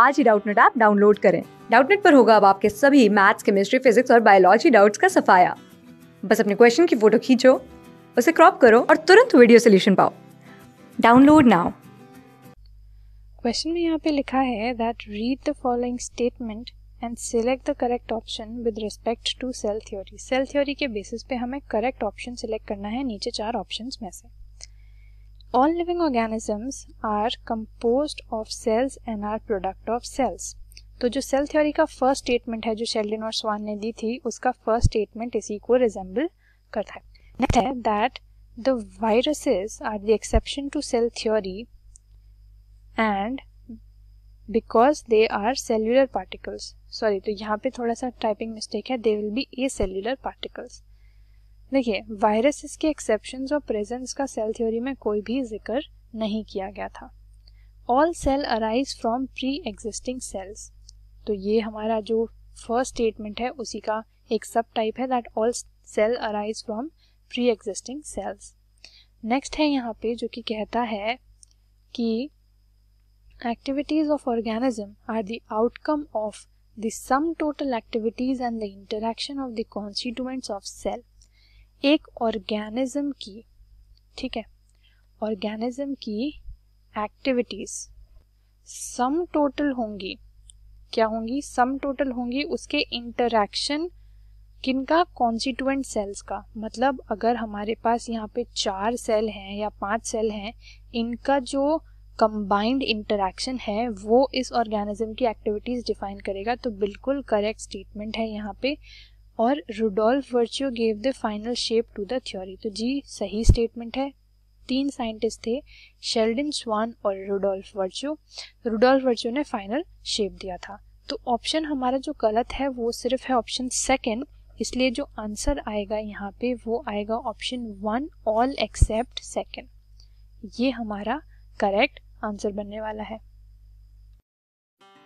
आज ही Doubtnut app download करें डाउटनेट पर होगा अब आपके सभी मैथ्स केमिस्ट्री फिजिक्स और बायोलॉजी डाउट्स का सफाया बस अपने क्वेश्चन की फोटो खींचो उसे क्रॉप करो और तुरंत वीडियो सोल्यूशन पाओ डाउनलोड नाउ क्वेश्चन में यहाँ पे लिखा है that read the following statement and select the correct option with respect to cell theory cell theory के बेसिस पे हमें करेक्ट ऑप्शन सिलेक्ट करना है नीचे चार ऑप्शंस में से All living organisms are composed of cells and are product of cells. तो जो सेल थ्योरी का फर्स्ट स्टेटमेंट है जो शेल्डन और स्वान ने दी थी उसका फर्स्ट स्टेटमेंट इसी को रिजेंबल करता है नेक्स्ट है that the viruses are the exception to cell theory and because they are cellular particles sorry तो यहाँ पे थोड़ा सा टाइपिंग मिस्टेक है they will be acellular particles देखिए वायरसेस के एक्सेप्शन और प्रेजेंस का सेल थ्योरी में कोई भी जिक्र नहीं किया गया था all cell arise from pre existing cells तो ये हमारा जो फर्स्ट स्टेटमेंट है उसी का एक सब टाइप है that all cell arise from pre existing cells next है यहाँ पे जो कि कहता है कि activities of organism are the outcome of the sum total activities and the interaction of the constituents of cell एक ऑर्गेनिज्म की ठीक है ऑर्गेनिज्म की एक्टिविटीज सम टोटल होंगी क्या होंगी सम टोटल होंगी उसके इंटरैक्शन किनका कॉन्स्टिट्यूएंट सेल्स का मतलब अगर हमारे पास यहाँ पे चार सेल हैं या पांच सेल हैं इनका जो कंबाइंड इंटरक्शन है वो इस ऑर्गेनिज्म की एक्टिविटीज डिफाइन करेगा तो बिल्कुल करेक्ट स्टेटमेंट है यहाँ पे और Rudolf Virchow gave the final shape to the theory तो जी सही स्टेटमेंट है तीन साइंटिस्ट थे शेल्डन स्वान और रुडोल्फ वर्च्यू रुडोल्फ वर्च्यू ने फाइनल शेप दिया था तो ऑप्शन हमारा जो गलत है वो सिर्फ है ऑप्शन सेकेंड इसलिए जो आंसर आएगा यहाँ पे वो आएगा option one all except second ये हमारा करेक्ट आंसर बनने वाला है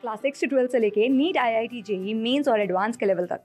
क्लास सिक्स से से लेके NEET I I T JEE mains और एडवांस के लेवल तक